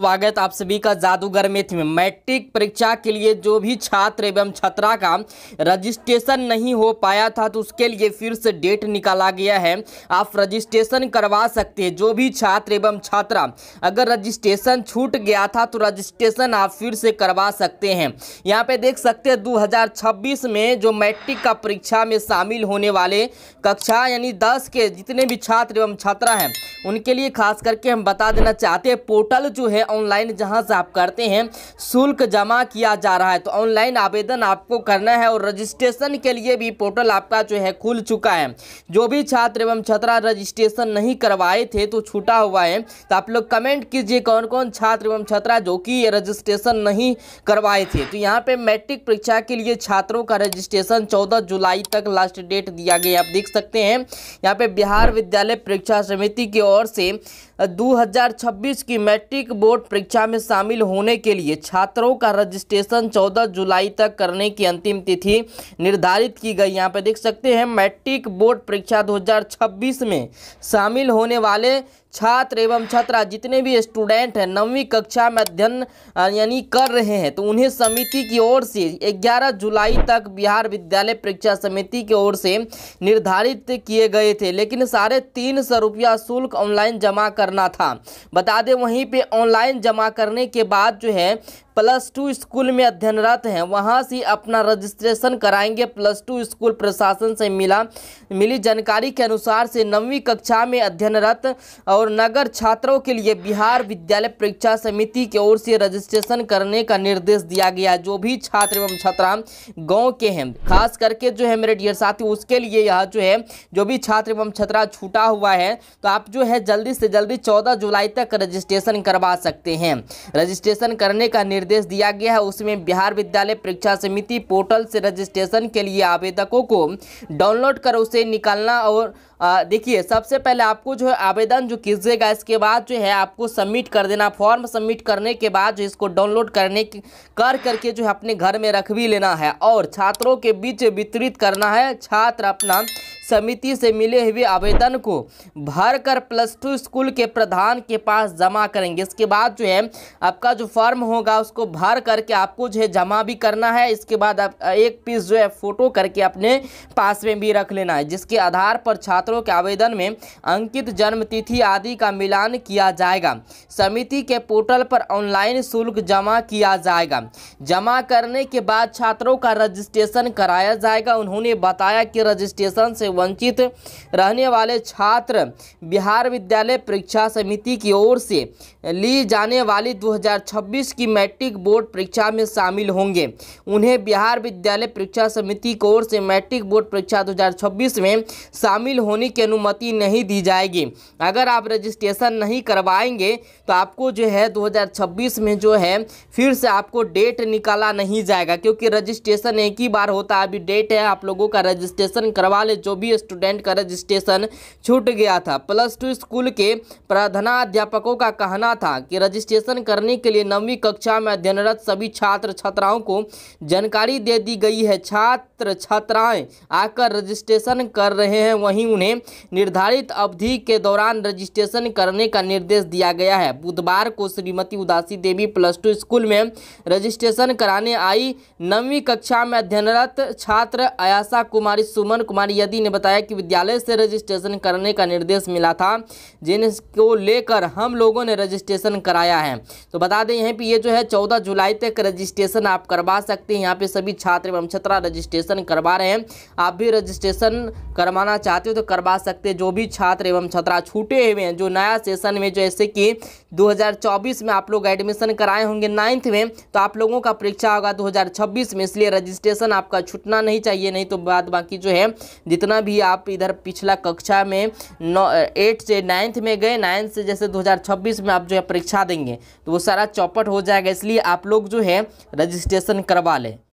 स्वागत आप सभी का जादूगर मेथ में मैट्रिक परीक्षा के लिए जो भी छात्र एवं छात्रा का रजिस्ट्रेशन नहीं हो पाया था तो उसके लिए फिर से डेट निकाला गया है आप रजिस्ट्रेशन करवा सकते हैं जो भी छात्र एवं छात्रा अगर रजिस्ट्रेशन छूट गया था तो रजिस्ट्रेशन आप फिर से करवा सकते हैं यहाँ पे देख सकते हैं दो में जो मैट्रिक का परीक्षा में शामिल होने वाले कक्षा यानी दस के जितने भी छात्र एवं छात्रा हैं उनके लिए खास करके हम बता देना चाहते हैं पोर्टल जो है ऑनलाइन जहां से आप करते हैं शुल्क जमा किया जा रहा है तो ऑनलाइन आवेदन आपको करना है और रजिस्ट्रेशन के लिए भी पोर्टल आपका जो है खुल चुका है जो भी छात्र एवं छात्रा रजिस्ट्रेशन नहीं करवाए थे तो छूटा हुआ है तो आप लोग कमेंट कीजिए कौन कौन छात्र एवं छात्रा जो कि रजिस्ट्रेशन नहीं करवाए थे तो यहाँ पे मैट्रिक परीक्षा के लिए छात्रों का रजिस्ट्रेशन चौदह जुलाई तक लास्ट डेट दिया गया आप देख सकते हैं यहाँ पे बिहार विद्यालय परीक्षा समिति की ओर से 2026 की मैट्रिक बोर्ड बोर्ड परीक्षा में शामिल होने के लिए छात्रों का रजिस्ट्रेशन 14 जुलाई तक करने की अंतिम तिथि निर्धारित की गई यहाँ पर देख सकते हैं मैट्रिक बोर्ड परीक्षा 2026 में शामिल होने वाले छात्र एवं छात्रा जितने भी स्टूडेंट हैं नवीं कक्षा में अध्ययन यानी कर रहे हैं तो उन्हें समिति की ओर से 11 जुलाई तक बिहार विद्यालय परीक्षा समिति की ओर से निर्धारित किए गए थे लेकिन साढ़े तीन सौ रुपया शुल्क ऑनलाइन जमा करना था बता दें वहीं पे ऑनलाइन जमा करने के बाद जो है प्लस टू स्कूल में अध्ययनरत हैं वहाँ से अपना रजिस्ट्रेशन कराएंगे प्लस टू स्कूल प्रशासन से मिला मिली जानकारी के अनुसार से नवीं कक्षा में अध्ययनरत और नगर छात्रों के लिए बिहार विद्यालय परीक्षा समिति की ओर से रजिस्ट्रेशन करने का निर्देश दिया गया जो भी छात्र एवं छात्रा गाँव के हैं खास करके जो है मेरे डियर साथी उसके लिए यह जो है जो भी छात्र एवं छात्रा छूटा हुआ है तो आप जो है जल्दी से जल्दी चौदह जुलाई तक रजिस्ट्रेशन करवा सकते हैं रजिस्ट्रेशन करने का निर्देश निर्देश दिया गया है उसमें बिहार विद्यालय परीक्षा समिति पोर्टल से रजिस्ट्रेशन के लिए आवेदकों को डाउनलोड कर उसे निकालना और देखिए सबसे पहले आपको जो है आवेदन जो कीजिएगा इसके बाद जो है आपको सबमिट कर देना फॉर्म सबमिट करने के बाद जो इसको डाउनलोड करने कर करके जो है अपने घर में रख भी लेना है और छात्रों के बीच वितरित करना है छात्र अपना समिति से मिले हुए आवेदन को भरकर प्लस टू स्कूल के प्रधान के पास जमा करेंगे इसके बाद जो है आपका जो फॉर्म होगा उसको भर करके आपको जो है जमा भी करना है इसके बाद आप एक पीस जो है फोटो करके अपने पास में भी रख लेना है जिसके आधार पर छात्रों के आवेदन में अंकित जन्मतिथि आदि का मिलान किया जाएगा समिति के पोर्टल पर ऑनलाइन शुल्क जमा किया जाएगा जमा करने के बाद छात्रों का रजिस्ट्रेशन कराया जाएगा उन्होंने बताया कि रजिस्ट्रेशन से वंचित रहने वाले छात्र बिहार विद्यालय परीक्षा समिति की ओर से ली जाने वाली 2026 की मैट्रिक बोर्ड परीक्षा में शामिल होंगे उन्हें बिहार विद्यालय परीक्षा समिति की ओर से मैट्रिक बोर्ड परीक्षा 2026 में शामिल होने की अनुमति नहीं दी जाएगी अगर आप रजिस्ट्रेशन नहीं करवाएंगे तो आपको जो है दो में जो है फिर से आपको डेट निकाला नहीं जाएगा क्योंकि रजिस्ट्रेशन एक ही बार होता है अभी डेट है आप लोगों का रजिस्ट्रेशन करवा ले जो भी भी स्टूडेंट का रजिस्ट्रेशन छूट गया था प्लस टू स्कूल के प्रधानाध्यापकों का कहना था कि रजिस्ट्रेशन करने के लिए नवीं कक्षा में अध्ययनरत सभी छात्र छात्राओं को जानकारी दे दी गई है छात्र छात्राएं आकर रजिस्ट्रेशन कर रहे हैं वहीं उन्हें निर्धारित अवधि के दौरान रजिस्ट्रेशन करने का निर्देश दिया गया है बुधवार को Shrimati Udasi Devi plus two school में रजिस्ट्रेशन कराने आई नवीं कक्षा में अध्ययनरत छात्र आयासा कुमारी सुमन कुमारी यदि ने ने बताया कि विद्यालय से रजिस्ट्रेशन करने का निर्देश मिला था जिनको लेकर हम लोगों ने रजिस्ट्रेशन कराया है तो बता दें यहाँ पे ये जो है चौदह जुलाई तक रजिस्ट्रेशन आप करवा सकते हैं यहाँ पे सभी छात्र एवं छात्रा रजिस्ट्रेशन करवा रहे हैं आप भी रजिस्ट्रेशन करवाना चाहते हो तो करवा सकते हैं जो भी छात्र एवं छात्रा छूटे हुए हैं जो नया सेशन में जैसे कि 2024 में आप लोग एडमिशन कराए होंगे नाइन्थ में तो आप लोगों का परीक्षा होगा 2026 में इसलिए रजिस्ट्रेशन आपका छूटना नहीं चाहिए नहीं तो बाद बाकी जो है जितना जितना भी आप इधर पिछला कक्षा में नौ एट से नाइन्थ में गए नाइन्थ से जैसे 2026 में आप जो है परीक्षा देंगे तो वो सारा चौपट हो जाएगा इसलिए आप लोग जो है रजिस्ट्रेशन करवा लें